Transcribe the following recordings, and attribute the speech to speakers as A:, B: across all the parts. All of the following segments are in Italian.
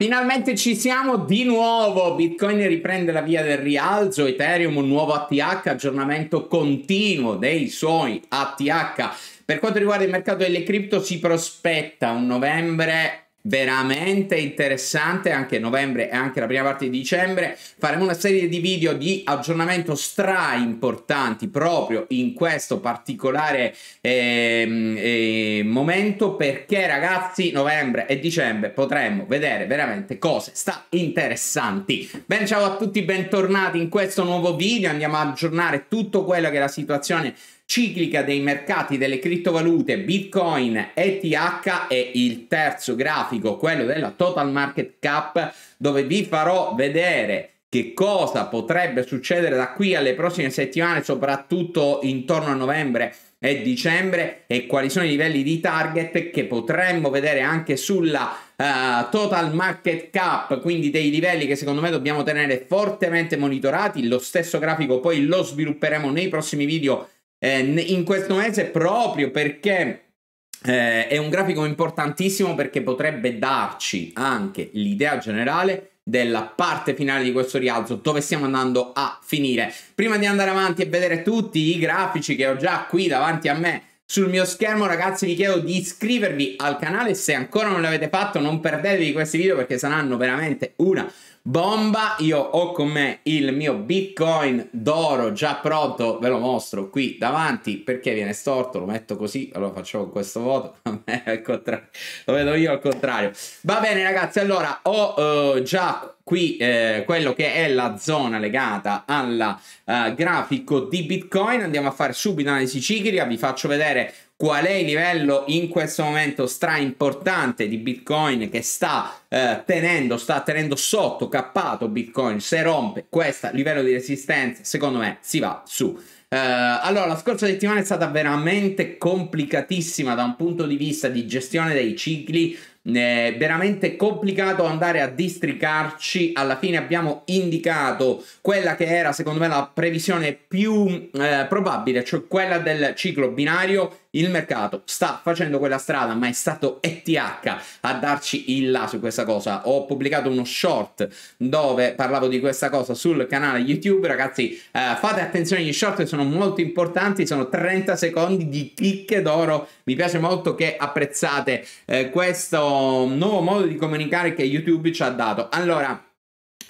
A: Finalmente ci siamo di nuovo, Bitcoin riprende la via del rialzo, Ethereum un nuovo ATH, aggiornamento continuo dei suoi ATH. Per quanto riguarda il mercato delle cripto si prospetta un novembre veramente interessante anche novembre e anche la prima parte di dicembre faremo una serie di video di aggiornamento stra importanti proprio in questo particolare ehm, eh, momento perché ragazzi novembre e dicembre potremmo vedere veramente cose sta interessanti ben ciao a tutti bentornati in questo nuovo video andiamo a aggiornare tutto quello che è la situazione ciclica dei mercati delle criptovalute Bitcoin ETH e il terzo grafico, quello della Total Market Cap, dove vi farò vedere che cosa potrebbe succedere da qui alle prossime settimane, soprattutto intorno a novembre e dicembre, e quali sono i livelli di target che potremmo vedere anche sulla uh, total market cap, quindi dei livelli che secondo me dobbiamo tenere fortemente monitorati. Lo stesso grafico poi lo svilupperemo nei prossimi video eh, in questo mese proprio perché eh, è un grafico importantissimo perché potrebbe darci anche l'idea generale della parte finale di questo rialzo, dove stiamo andando a finire. Prima di andare avanti e vedere tutti i grafici che ho già qui davanti a me sul mio schermo, ragazzi, vi chiedo di iscrivervi al canale se ancora non l'avete fatto, non perdetevi questi video perché saranno veramente una bomba. Io ho con me il mio Bitcoin d'oro già pronto, ve lo mostro qui davanti perché viene storto, lo metto così, allora faccio con questo voto, lo vedo io al contrario. Va bene ragazzi, allora ho uh, già qui eh, quello che è la zona legata al uh, eh, grafico di Bitcoin, andiamo a fare subito analisi ciclica, vi faccio vedere qual è il livello in questo momento stra importante di Bitcoin che sta eh, tenendo, sta tenendo sotto cappato Bitcoin. Se rompe questo livello di resistenza, secondo me si va su. Uh, allora, la scorsa settimana è stata veramente complicatissima da un punto di vista di gestione dei cicli. È eh, veramente complicato andare a districarci. Alla fine abbiamo indicato quella che era, secondo me, la previsione più eh, probabile, cioè quella del ciclo binario il mercato sta facendo quella strada, ma è stato ETH a darci il là su questa cosa. Ho pubblicato uno short dove parlavo di questa cosa sul canale YouTube. Ragazzi, eh, fate attenzione agli short, sono molto importanti. Sono 30 secondi di chicche d'oro. Mi piace molto che apprezzate eh, questo nuovo modo di comunicare che YouTube ci ha dato. Allora.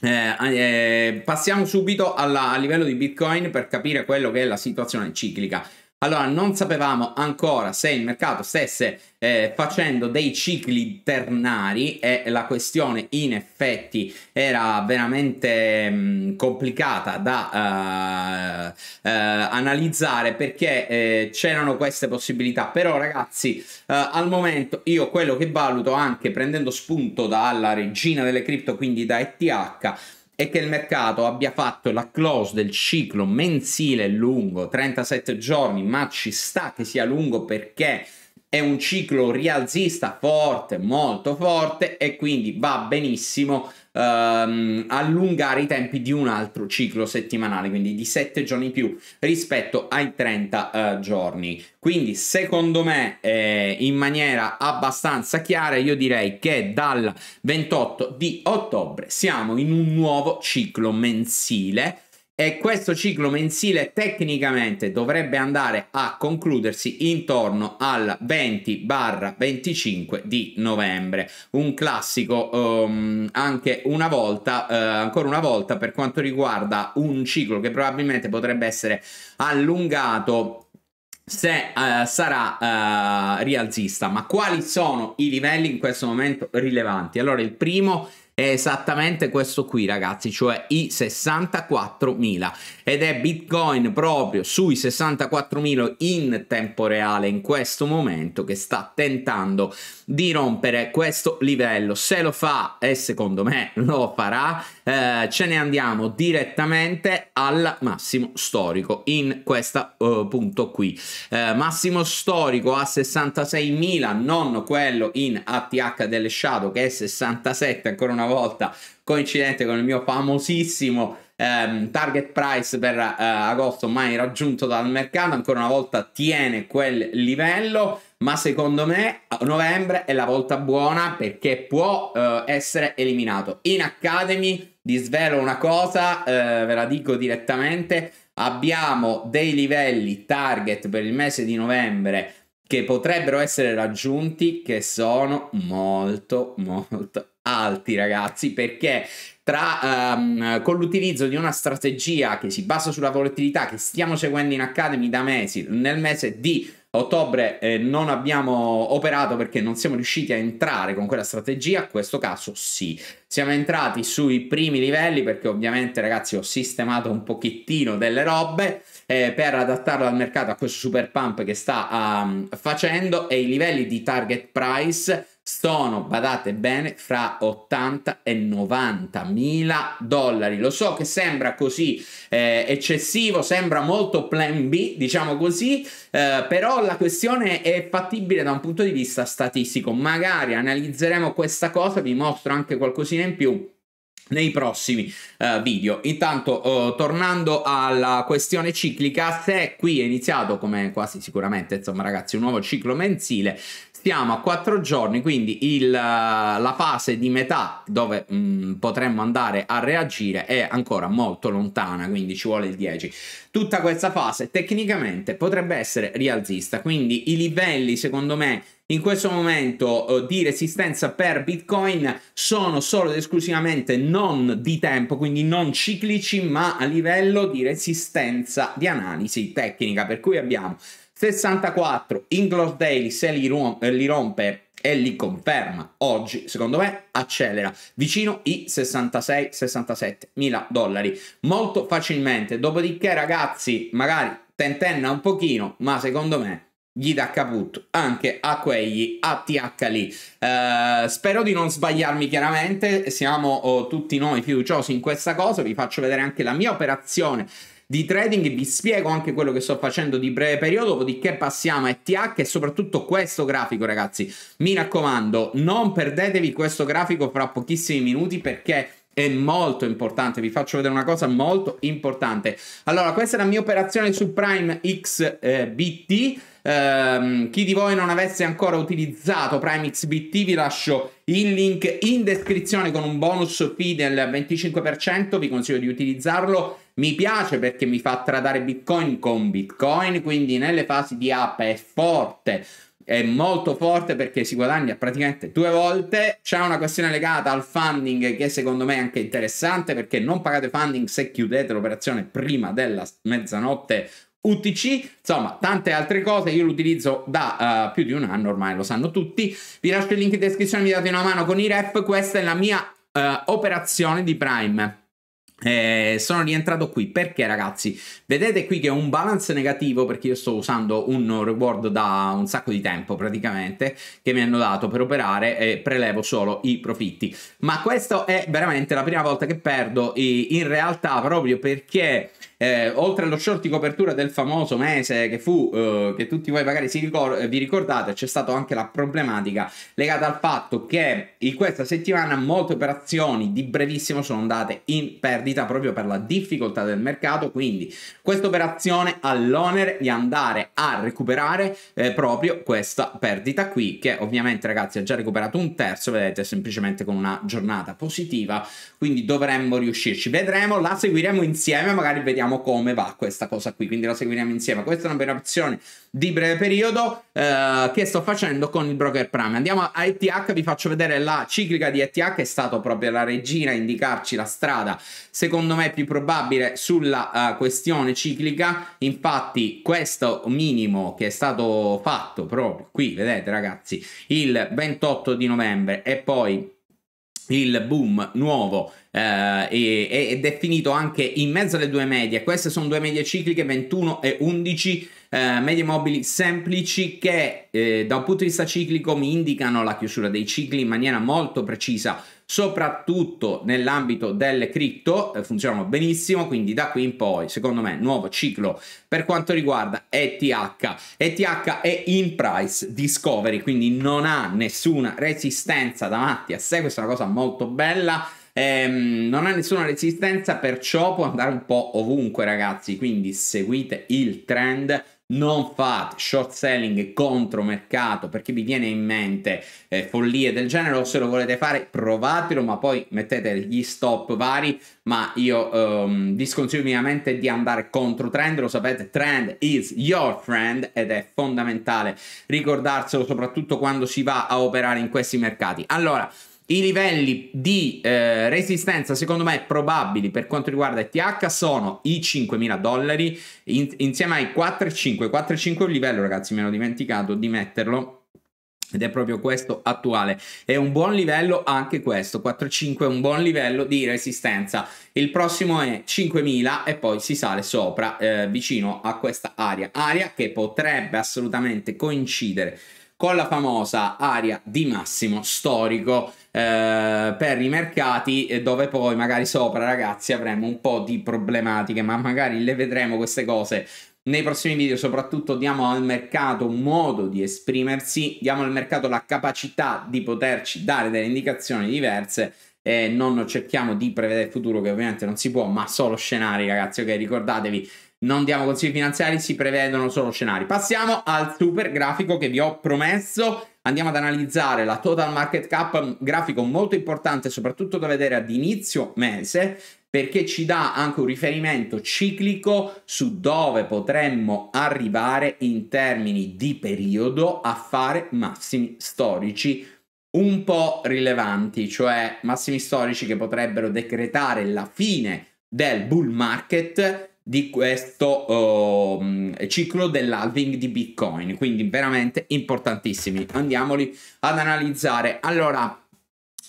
A: Eh, eh, passiamo subito alla, a livello di Bitcoin per capire quello che è la situazione ciclica. Allora, non sapevamo ancora se il mercato stesse eh, facendo dei cicli ternari e la questione in effetti era veramente mh, mm, complicata da uh, uh, analizzare perché uh, c'erano queste possibilità. Però ragazzi, al momento io quello che valuto anche prendendo spunto dalla regina delle cripto, quindi da ETH, e che il mercato abbia fatto la close del ciclo mensile lungo, 37 giorni, ma ci sta che sia lungo perché è un ciclo rialzista forte, molto forte e quindi va benissimo ehm, allungare i tempi di un altro ciclo settimanale, quindi di 7 giorni in più rispetto ai 30 eh, giorni. Quindi secondo me eh, in maniera abbastanza chiara io direi che dal 28 di ottobre siamo in un nuovo ciclo mensile e questo ciclo mensile tecnicamente dovrebbe andare a concludersi intorno al 20-25 di novembre, un classico um, anche una volta, uh, ancora una volta per quanto riguarda un ciclo che probabilmente potrebbe essere allungato se uh, sarà uh, rialzista, ma quali sono i livelli in questo momento rilevanti? Allora il primo è è esattamente questo qui ragazzi, cioè i 64.000 ed è Bitcoin proprio sui 64.000 in tempo reale in questo momento che sta tentando di rompere questo livello. Se lo fa e secondo me lo farà, eh, ce ne andiamo direttamente al massimo storico in questo uh, eh, punto qui. Eh, massimo storico a 66.000, non quello in ATH delle Shadow che è 67 ancora una volta volta, coincidente con il mio famosissimo ehm, target price per eh, agosto mai raggiunto dal mercato, ancora una volta tiene quel livello, ma secondo me novembre è la volta buona perché può eh, essere eliminato. In Academy, svelo una cosa, eh, ve la dico direttamente, abbiamo dei livelli target per il mese di novembre che potrebbero essere raggiunti che sono molto molto alti, ragazzi, perché tra, um, con l'utilizzo di una strategia che si basa sulla volatilità che stiamo seguendo in Academy da mesi, nel mese di ottobre eh, non abbiamo operato perché non siamo riusciti a entrare con quella strategia, in questo caso sì. Siamo entrati sui primi livelli perché ovviamente ragazzi ho sistemato un pochettino delle robe eh, per adattarlo al mercato a questo super pump che sta um, facendo e i livelli di target price sono, badate bene, fra 80 e 90 mila dollari. Lo so che sembra così eh, eccessivo, sembra molto plan B, diciamo così, eh, però la questione è fattibile da un punto di vista statistico. Magari analizzeremo questa cosa, vi mostro anche qualcosina in più nei prossimi uh, video. Intanto, uh, tornando alla questione ciclica, se qui è iniziato, come quasi sicuramente, insomma ragazzi, un nuovo ciclo mensile, Stiamo a quattro giorni, quindi il, eh, la fase di metà dove mh, mm, potremmo andare a reagire è ancora molto lontana, quindi ci vuole il 10. Tutta questa fase tecnicamente potrebbe essere rialzista, quindi i livelli secondo me in questo momento eh, di resistenza per Bitcoin sono solo ed esclusivamente non di tempo, quindi non ciclici, ma a livello di resistenza di analisi tecnica, per cui abbiamo 64 Inglos Daily se li, rom- eh, li rompe e li conferma oggi, secondo me, accelera vicino i 66-67 mila dollari molto facilmente. Dopodiché, ragazzi, magari tentenna un pochino, ma secondo me gli dà caput anche a quegli ATH lì. Eh, spero di non sbagliarmi chiaramente, siamo oh, tutti noi fiduciosi in questa cosa, vi faccio vedere anche la mia operazione di trading, vi spiego anche quello che sto facendo di breve periodo, dopodiché passiamo a ETH e soprattutto questo grafico ragazzi, mi raccomando, non perdetevi questo grafico fra pochissimi minuti perché è molto importante, vi faccio vedere una cosa molto importante. Allora, questa è la mia operazione su Prime XBT. Eh, Ehm, chi di voi non avesse ancora utilizzato Prime XBT vi lascio il link in descrizione con un bonus fee del 25%, vi consiglio di utilizzarlo. Mi piace perché mi fa tradare Bitcoin con Bitcoin, quindi nelle fasi di app è forte è molto forte perché si guadagna praticamente due volte. C'è una questione legata al funding che secondo me è anche interessante perché non pagate funding se chiudete l'operazione prima della mezzanotte UTC, insomma tante altre cose, io lo utilizzo da uh, più di un anno ormai, lo sanno tutti, vi lascio il link in descrizione, mi date una mano con i ref, questa è la mia uh, operazione di Prime. Eh, sono rientrato qui perché ragazzi vedete qui che è un balance negativo perché io sto usando un reward da un sacco di tempo praticamente che mi hanno dato per operare e prelevo solo i profitti ma questa è veramente la prima volta che perdo in realtà proprio perché eh, oltre allo short di copertura del famoso mese che fu, eh, che tutti voi magari ricor- eh, vi ricordate, c'è stata anche la problematica legata al fatto che in questa settimana molte operazioni di brevissimo sono andate in perdita proprio per la difficoltà del mercato, quindi questa operazione ha l'onere di andare a recuperare eh, proprio questa perdita qui, che ovviamente ragazzi ha già recuperato un terzo, vedete, semplicemente con una giornata positiva, quindi dovremmo riuscirci. Vedremo, la seguiremo insieme, magari vediamo vediamo come va questa cosa qui, quindi la seguiremo insieme. Questa è una opzione di breve periodo eh, che sto facendo con il broker Prime. Andiamo a ETH, vi faccio vedere la ciclica di ETH, è stata proprio la regina a indicarci la strada, secondo me più probabile sulla uh, questione ciclica. Infatti questo minimo che è stato fatto proprio qui, vedete ragazzi, il 28 di novembre e poi il boom nuovo eh, ed è finito anche in mezzo alle due medie. Queste sono due medie cicliche 21 e 11. Eh, medie mobili semplici che eh, da un punto di vista ciclico mi indicano la chiusura dei cicli in maniera molto precisa soprattutto nell'ambito delle cripto eh, funzionano benissimo quindi da qui in poi secondo me nuovo ciclo per quanto riguarda ETH ETH è in price discovery quindi non ha nessuna resistenza davanti a sé questa è una cosa molto bella ehm, non ha nessuna resistenza perciò può andare un po' ovunque ragazzi quindi seguite il trend non fate short selling contro mercato perché vi viene in mente eh, follie del genere o se lo volete fare provatelo ma poi mettete gli stop vari ma io um, disconsiglio minimamente di andare contro trend lo sapete trend is your friend ed è fondamentale ricordarselo soprattutto quando si va a operare in questi mercati allora i livelli di eh, resistenza, secondo me, probabili per quanto riguarda ETH sono i 5.000 dollari in, insieme ai 4.5. 4.5 è un livello, ragazzi, mi ero dimenticato di metterlo. Ed è proprio questo attuale. È un buon livello anche questo. 4.5 è un buon livello di resistenza. Il prossimo è 5000 e poi si sale sopra eh, vicino a questa area. Area che potrebbe assolutamente coincidere con la famosa aria di massimo storico eh, per i mercati eh, dove poi magari sopra ragazzi avremo un po' di problematiche ma magari le vedremo queste cose nei prossimi video soprattutto diamo al mercato un modo di esprimersi, diamo al mercato la capacità di poterci dare delle indicazioni diverse e non cerchiamo di prevedere il futuro che ovviamente non si può, ma solo scenari ragazzi, ok? Ricordatevi non diamo consigli finanziari, si prevedono solo scenari. Passiamo al super grafico che vi ho promesso. Andiamo ad analizzare la total market cap, grafico molto importante, soprattutto da vedere ad inizio mese, perché ci dà anche un riferimento ciclico su dove potremmo arrivare in termini di periodo a fare massimi storici un po' rilevanti, cioè massimi storici che potrebbero decretare la fine del bull market di questo uh, ciclo dell'halving di Bitcoin, quindi veramente importantissimi. Andiamoli ad analizzare. Allora,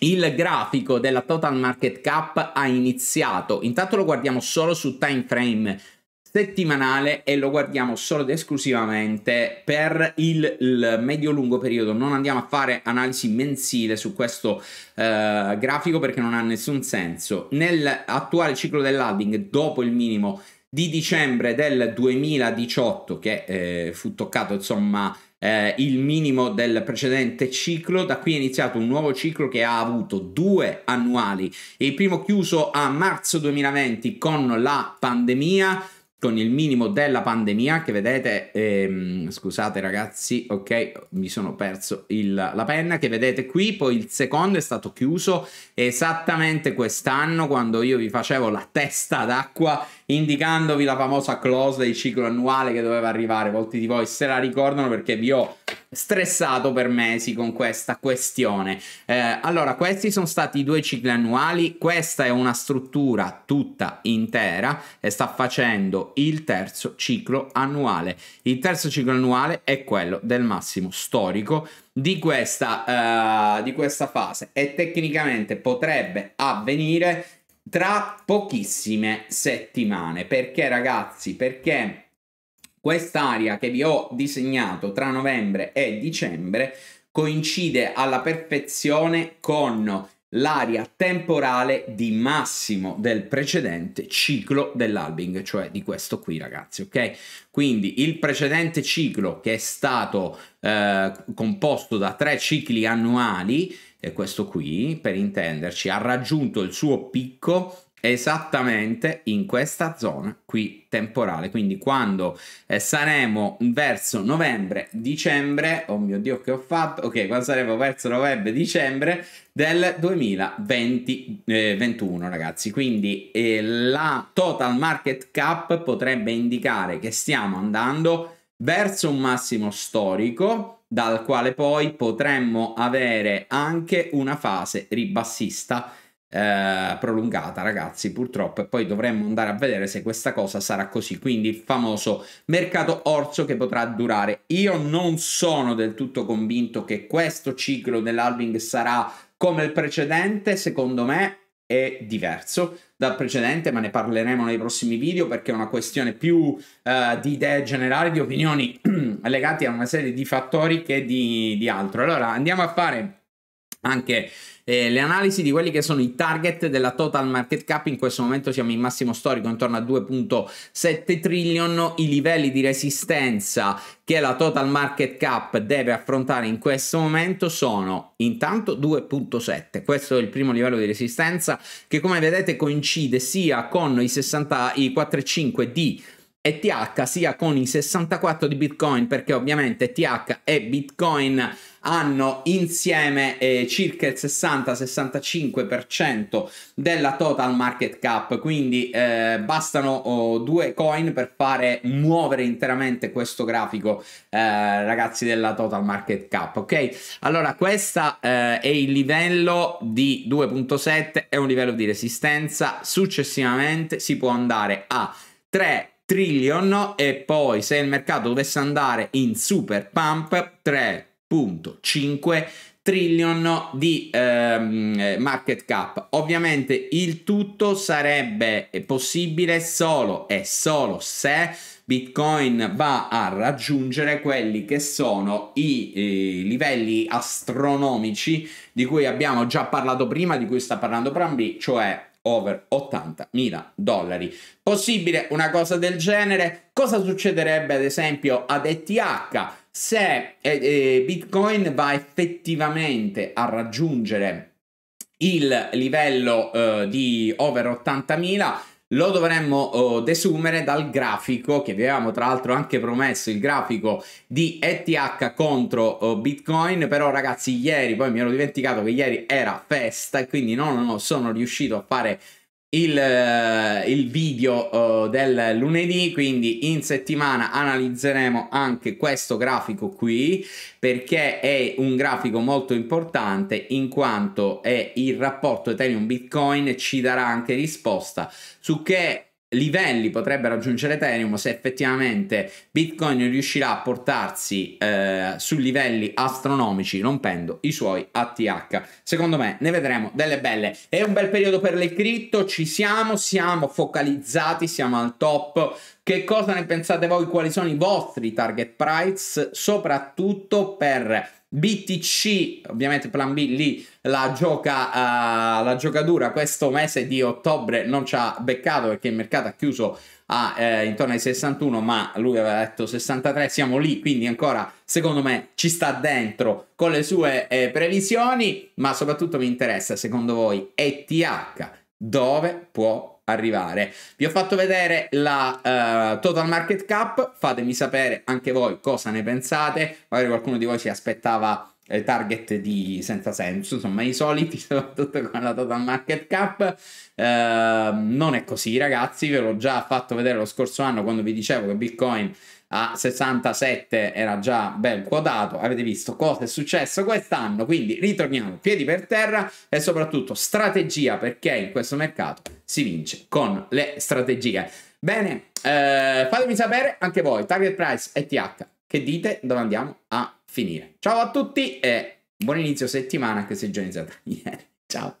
A: il grafico della total market cap ha iniziato. Intanto lo guardiamo solo su time frame settimanale e lo guardiamo solo ed esclusivamente per il, il medio-lungo periodo. Non andiamo a fare analisi mensile su questo eh, grafico perché non ha nessun senso. Nell'attuale ciclo dell'halving, dopo il minimo di dicembre del 2018 che eh, fu toccato insomma eh, il minimo del precedente ciclo, da qui è iniziato un nuovo ciclo che ha avuto due annuali, il primo chiuso a marzo 2020 con la pandemia, con il minimo della pandemia che vedete, ehm, scusate ragazzi, ok, mi sono perso il, la penna che vedete qui, poi il secondo è stato chiuso esattamente quest'anno quando io vi facevo la testa d'acqua indicandovi la famosa close del ciclo annuale che doveva arrivare. Molti di voi se la ricordano perché vi ho stressato per mesi con questa questione. Eh, allora, questi sono stati i due cicli annuali, questa è una struttura tutta intera e sta facendo il terzo ciclo annuale. Il terzo ciclo annuale è quello del massimo storico di questa, uh, di questa fase e tecnicamente potrebbe avvenire tra pochissime settimane. Perché ragazzi? Perché quest'area che vi ho disegnato tra novembre e dicembre coincide alla perfezione con l'area temporale di massimo del precedente ciclo dell'albing, cioè di questo qui ragazzi, ok? Quindi il precedente ciclo che è stato eh, composto da tre cicli annuali e questo qui, per intenderci, ha raggiunto il suo picco esattamente in questa zona qui temporale quindi quando eh, saremo verso novembre dicembre oh mio dio che ho fatto ok quando saremo verso novembre dicembre del 2021 eh, ragazzi quindi eh, la total market cap potrebbe indicare che stiamo andando verso un massimo storico dal quale poi potremmo avere anche una fase ribassista eh, prolungata, ragazzi, purtroppo, e poi dovremmo andare a vedere se questa cosa sarà così, quindi il famoso mercato orso che potrà durare. Io non sono del tutto convinto che questo ciclo dell'halving sarà come il precedente, secondo me è diverso dal precedente, ma ne parleremo nei prossimi video perché è una questione più uh, di idee generali, di opinioni legate a una serie di fattori che di, di altro. Allora andiamo a fare anche eh, le analisi di quelli che sono i target della total market cap in questo momento siamo in massimo storico intorno a 2.7 trillion i livelli di resistenza che la total market cap deve affrontare in questo momento sono intanto 2.7 questo è il primo livello di resistenza che come vedete coincide sia con i 60 i 4.5 di ETH sia con i 64 di Bitcoin perché ovviamente ETH e Bitcoin hanno insieme eh, circa il 60-65% della total market cap, quindi eh, bastano oh, due coin per fare muovere interamente questo grafico, eh, ragazzi, della total market cap, ok? Allora, questa eh, è il livello di 2.7, è un livello di resistenza, successivamente si può andare a 3 trillion e poi se il mercato dovesse andare in super pump 3 1,5 trillion di ehm, eh, market cap. Ovviamente il tutto sarebbe possibile solo e solo se Bitcoin va a raggiungere quelli che sono i eh, livelli astronomici di cui abbiamo già parlato prima, di cui sta parlando Prambi, cioè over 80.000 dollari. Possibile una cosa del genere? Cosa succederebbe ad esempio ad ETH se eh, eh, Bitcoin va effettivamente a raggiungere il livello eh, di over 80.000? lo dovremmo oh, desumere dal grafico che vi avevamo tra l'altro anche promesso il grafico di ETH contro oh, Bitcoin però ragazzi ieri poi mi ero dimenticato che ieri era festa e quindi non, non sono riuscito a fare il, eh, il video uh, del lunedì, quindi in settimana analizzeremo anche questo grafico qui perché è un grafico molto importante in quanto è il rapporto Ethereum Bitcoin ci darà anche risposta su che livelli potrebbe raggiungere Ethereum se effettivamente Bitcoin riuscirà a portarsi eh, su livelli astronomici rompendo i suoi ATH. Secondo me ne vedremo delle belle. È un bel periodo per le cripto, ci siamo, siamo focalizzati, siamo al top. Che cosa ne pensate voi? Quali sono i vostri target price? Soprattutto per BTC, ovviamente Plan B lì la gioca, uh, la gioca dura questo mese di ottobre non ci ha beccato perché il mercato ha chiuso a, eh, intorno ai 61 ma lui aveva detto 63 siamo lì quindi ancora secondo me ci sta dentro con le sue eh, previsioni ma soprattutto mi interessa secondo voi ETH dove può arrivare. Vi ho fatto vedere la uh, Total Market Cap, fatemi sapere anche voi cosa ne pensate, magari qualcuno di voi si aspettava eh, target di senza senso, insomma i soliti soprattutto con la total market cap. Eh, non è così ragazzi, ve l'ho già fatto vedere lo scorso anno quando vi dicevo che Bitcoin a 67 era già ben quotato, avete visto cosa è successo quest'anno, quindi ritorniamo piedi per terra e soprattutto strategia perché in questo mercato si vince con le strategie. Bene, eh, fatemi sapere anche voi, target price e TH, che dite dove andiamo a finire. Ciao a tutti e buon inizio settimana che si è già iniziata ieri. Ciao!